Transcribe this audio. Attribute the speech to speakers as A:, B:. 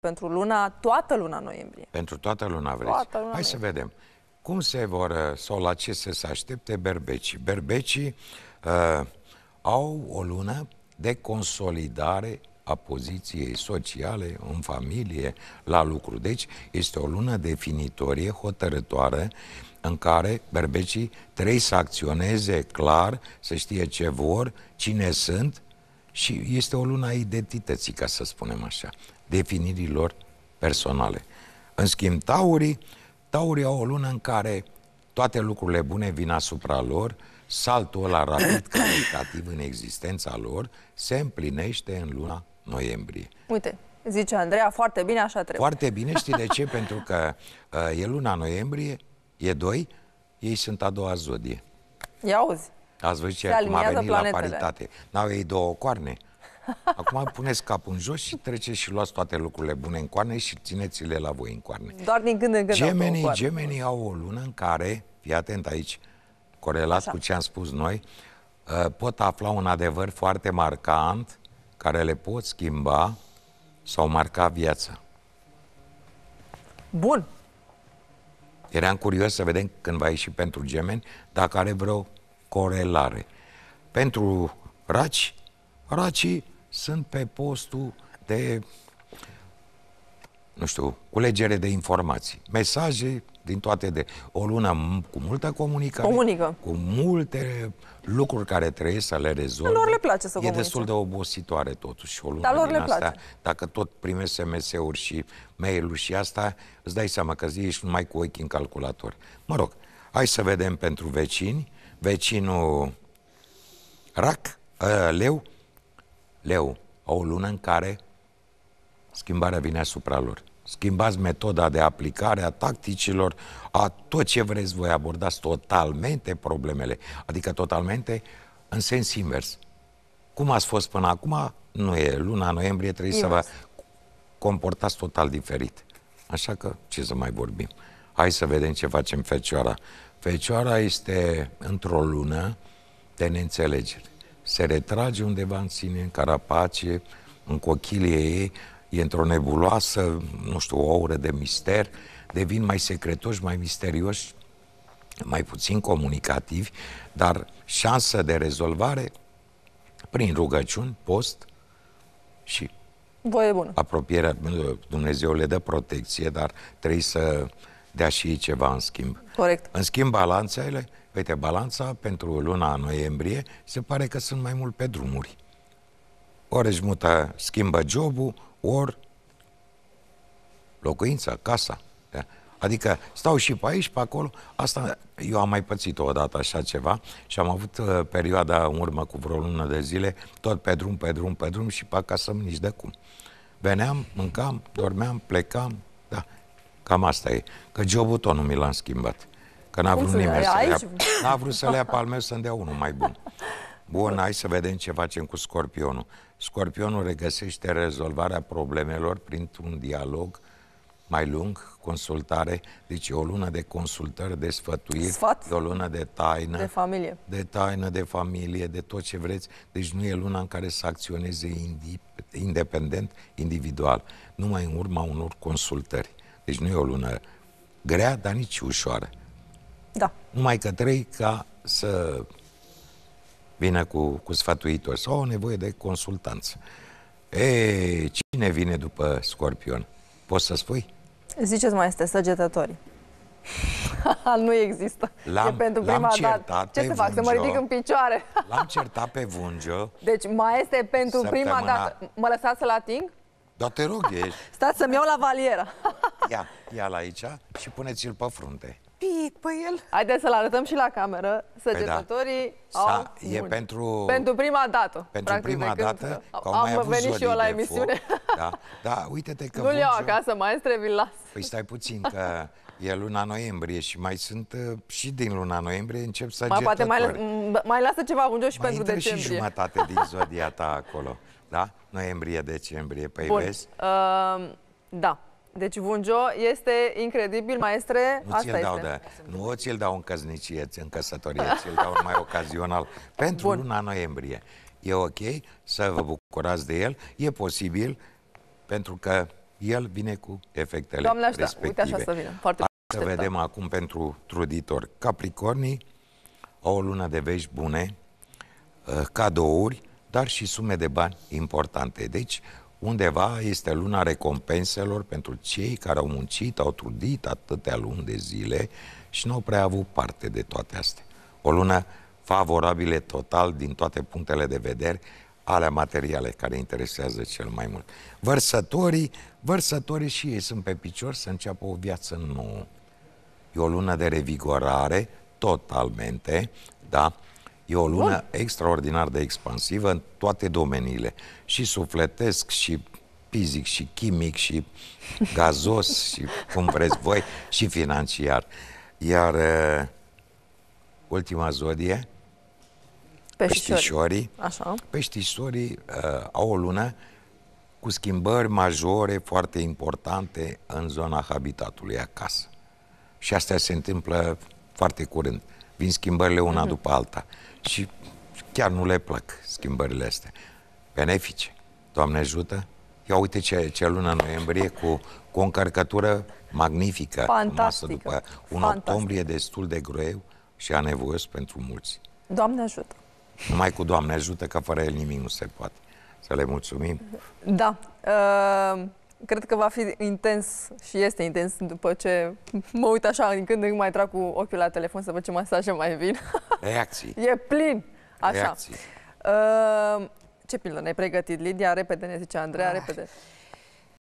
A: Pentru luna, toată luna noiembrie.
B: Pentru toată luna vreți. Toată luna Hai noiembrie. să vedem. Cum se vor, uh, sau la ce să se aștepte berbecii? Berbecii uh, au o lună de consolidare a poziției sociale, în familie, la lucru. Deci este o lună definitorie, hotărătoare, în care berbecii trebuie să acționeze clar, să știe ce vor, cine sunt și este o lună a identității, ca să spunem așa definirilor personale. În schimb, taurii, taurii au o lună în care toate lucrurile bune vin asupra lor, saltul ăla rapid, calitativ în existența lor, se împlinește în luna noiembrie.
A: Uite, zice Andreea, foarte bine, așa trebuie. Foarte bine, știi de ce?
B: Pentru că uh, e luna noiembrie, e doi, ei sunt a doua zodie. Ia auzi. Ați văzut ce cum a venit planetele. la paritate. N-au ei două coarne. Acum puneți capul în jos și treceți și luați toate lucrurile bune în coarne și țineți-le la voi în coarne.
A: Doar din când în când. Gemenii, au, gemenii
B: au o lună în care, fii atent aici, corelat Așa. cu ce am spus noi, ă, pot afla un adevăr foarte marcant care le pot schimba sau marca viața. Bun. Eram curios să vedem când va ieși pentru gemeni dacă are vreo corelare. Pentru raci, racii sunt pe postul de, nu știu, culegere de informații, mesaje din toate de o lună cu multă comunicare, Comunică. cu multe lucruri care trebuie să le rezolve. Lor le place să E comunice. destul de obositoare totuși o lună Dar lor din le asta, Dacă tot primești SMS-uri și mail-uri și asta, îți dai seama că zi ești numai cu ochii în calculator. Mă rog, hai să vedem pentru vecini. Vecinul Rac, uh, Leu, leu, o lună în care schimbarea vine asupra lor. Schimbați metoda de aplicare a tacticilor, a tot ce vreți voi, abordați totalmente problemele, adică totalmente în sens invers. Cum ați fost până acum, nu e. Luna noiembrie trebuie invers. să vă comportați total diferit. Așa că ce să mai vorbim? Hai să vedem ce facem Fecioara. Fecioara este într-o lună de neînțelegere se retrage undeva în sine, în carapace, în cochilie ei, e într-o nebuloasă, nu știu, o oră de mister, devin mai secretoși, mai misterioși, mai puțin comunicativi, dar șansa de rezolvare prin rugăciuni, post și Voie bună. apropierea. Dumnezeu le dă protecție, dar trebuie să dea și ei ceva în schimb. Corect. În schimb, balanțele Uite, balanța pentru luna noiembrie se pare că sunt mai mult pe drumuri. Ori își muta, schimbă jobul, ori locuința, casa. Da? Adică stau și pe aici, pe acolo. Asta eu am mai pățit o dată așa ceva și am avut uh, perioada în urmă cu vreo lună de zile, tot pe drum, pe drum, pe drum și pe acasă nici de cum. Veneam, mâncam, dormeam, plecam, da. Cam asta e. Că jobul tot nu mi l-am schimbat. Că n-a vrut nimeni să le, n-a vrut să le ia meu să-mi dea unul mai bun. Bun, hai să vedem ce facem cu scorpionul. Scorpionul regăsește rezolvarea problemelor printr-un dialog mai lung, consultare, deci o lună de consultări, de sfătuiri, Sfat? de o lună de taină. De familie. De taină, de familie, de tot ce vreți. Deci nu e luna în care să acționeze independent, individual. Numai în urma unor consultări. Deci nu e o lună grea, dar nici ușoară. Da. Numai că trei ca să vină cu, cu sfătuitor sau au nevoie de consultanță. E, cine vine după scorpion? Poți să spui?
A: Ziceți mai este săgetătorii. nu există. L-am, e pentru prima dată. Ce să fac? să mă ridic în picioare.
B: l-am certat pe Vungio.
A: Deci mai este pentru prima dată. Mă lăsați să-l ating?
B: Da, te rog, ești.
A: Stați să-mi iau la valiera.
B: ia, ia l aici și puneți-l pe frunte
A: pic pe păi el. Haideți să-l arătăm și la cameră. Săgetătorii păi da. au e
B: pentru... pentru
A: prima dată. Pentru practic, prima dată Am, mai am avut venit și eu la emisiune.
B: Da, da uite-te că Nu-l iau acasă,
A: maestre, vi las.
B: Păi stai puțin, că E luna noiembrie și mai sunt uh, și din luna noiembrie încep să mai, Poate mai,
A: mai lasă ceva unghios și mai pentru decembrie. și
B: jumătate din zodia ta acolo. Da? Noiembrie, decembrie. Păi Bun. vezi?
A: Uh, da. Deci Vunjo este incredibil, maestre. Nu ți-l dau, da.
B: Nu ți-l dau în căsnicie, în căsătorie, ți-l dau mai ocazional. Pentru Bun. luna noiembrie. E ok să vă bucurați de el. E posibil pentru că el vine cu efectele Doamne așa, respective. uite așa să vină. Foarte să vedem acum pentru truditori. Capricornii au o lună de vești bune, eh, cadouri, dar și sume de bani importante. Deci, Undeva este luna recompenselor pentru cei care au muncit, au trudit atâtea luni de zile și nu au prea avut parte de toate astea. O lună favorabile total din toate punctele de vedere ale materiale care interesează cel mai mult. Vărsătorii, vărsătorii și ei sunt pe picior să înceapă o viață nouă. E o lună de revigorare, totalmente, da? E o lună Bun. extraordinar de expansivă în toate domeniile. Și sufletesc, și fizic, și chimic, și gazos, și cum vreți voi, și financiar. Iar uh, ultima zodie,
A: peștișorii, Așa.
B: peștișorii uh, au o lună cu schimbări majore foarte importante în zona habitatului acasă. Și asta se întâmplă foarte curând vin schimbările una mm-hmm. după alta. Și chiar nu le plac schimbările astea. Benefice. Doamne ajută! Ia uite ce, ce lună noiembrie cu, cu o încărcătură magnifică. Fantastică. După Un Fantastic. octombrie destul de greu și anevoios pentru mulți.
A: Doamne ajută!
B: Numai cu Doamne ajută, că fără el nimic nu se poate. Să le mulțumim.
A: Da. Uh cred că va fi intens și este intens după ce mă uit așa din când în mai trag cu ochiul la telefon să văd ce mesaje mai vin.
B: Reacții. e
A: plin. Așa. Reacții. Uh, ce pildă ne-ai pregătit, Lidia? Repede, ne zice Andreea, ah. repede.